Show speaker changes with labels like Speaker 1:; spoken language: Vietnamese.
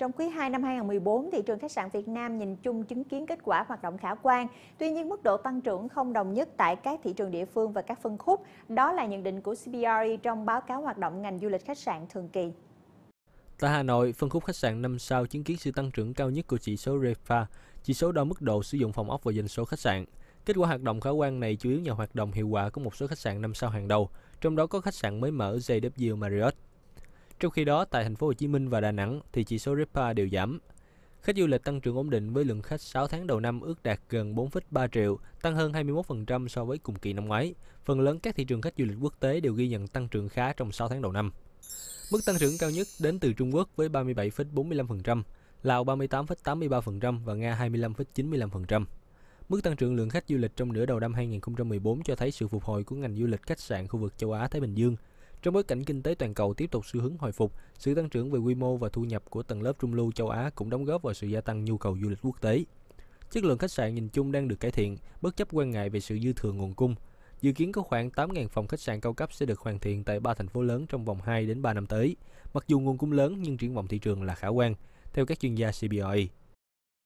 Speaker 1: Trong quý 2 năm 2014, thị trường khách sạn Việt Nam nhìn chung chứng kiến kết quả hoạt động khả quan. Tuy nhiên, mức độ tăng trưởng không đồng nhất tại các thị trường địa phương và các phân khúc. Đó là nhận định của CBRE trong báo cáo hoạt động ngành du lịch khách sạn thường kỳ.
Speaker 2: Tại Hà Nội, phân khúc khách sạn 5 sao chứng kiến sự tăng trưởng cao nhất của chỉ số REFA, chỉ số đo mức độ sử dụng phòng ốc và doanh số khách sạn. Kết quả hoạt động khả quan này chủ yếu nhờ hoạt động hiệu quả của một số khách sạn 5 sao hàng đầu, trong đó có khách sạn mới mở JW Marriott. Trong khi đó, tại thành phố Hồ Chí Minh và Đà Nẵng thì chỉ số ripa đều giảm. Khách du lịch tăng trưởng ổn định với lượng khách 6 tháng đầu năm ước đạt gần 4,3 triệu, tăng hơn 21% so với cùng kỳ năm ngoái. Phần lớn các thị trường khách du lịch quốc tế đều ghi nhận tăng trưởng khá trong 6 tháng đầu năm. Mức tăng trưởng cao nhất đến từ Trung Quốc với 37,45%, Lào 38,83% và Nga 25,95%. Mức tăng trưởng lượng khách du lịch trong nửa đầu năm 2014 cho thấy sự phục hồi của ngành du lịch khách sạn khu vực châu Á Thái Bình Dương trong bối cảnh kinh tế toàn cầu tiếp tục xu hướng hồi phục, sự tăng trưởng về quy mô và thu nhập của tầng lớp trung lưu châu Á cũng đóng góp vào sự gia tăng nhu cầu du lịch quốc tế. Chất lượng khách sạn nhìn chung đang được cải thiện, bất chấp quan ngại về sự dư thừa nguồn cung. Dự kiến có khoảng 8.000 phòng khách sạn cao cấp sẽ được hoàn thiện tại ba thành phố lớn trong vòng 2 đến 3 năm tới. Mặc dù nguồn cung lớn nhưng triển vọng thị trường là khả quan, theo các chuyên gia CBRE.